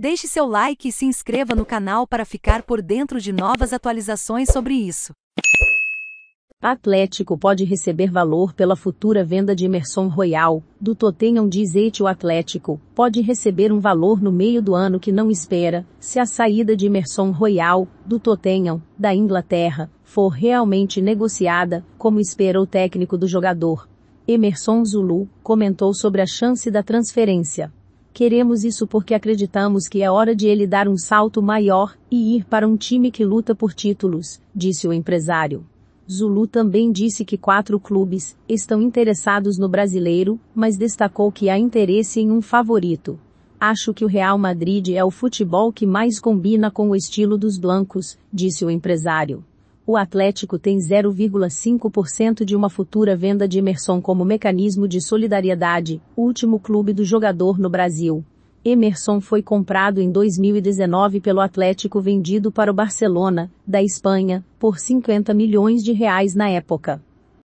Deixe seu like e se inscreva no canal para ficar por dentro de novas atualizações sobre isso. Atlético pode receber valor pela futura venda de Emerson Royal. Do Totenham diz Eite o Atlético pode receber um valor no meio do ano que não espera, se a saída de Emerson Royal, do Totenham, da Inglaterra, for realmente negociada, como espera o técnico do jogador. Emerson Zulu comentou sobre a chance da transferência. Queremos isso porque acreditamos que é hora de ele dar um salto maior e ir para um time que luta por títulos, disse o empresário. Zulu também disse que quatro clubes estão interessados no brasileiro, mas destacou que há interesse em um favorito. Acho que o Real Madrid é o futebol que mais combina com o estilo dos blancos, disse o empresário o Atlético tem 0,5% de uma futura venda de Emerson como mecanismo de solidariedade, último clube do jogador no Brasil. Emerson foi comprado em 2019 pelo Atlético vendido para o Barcelona, da Espanha, por 50 milhões de reais na época.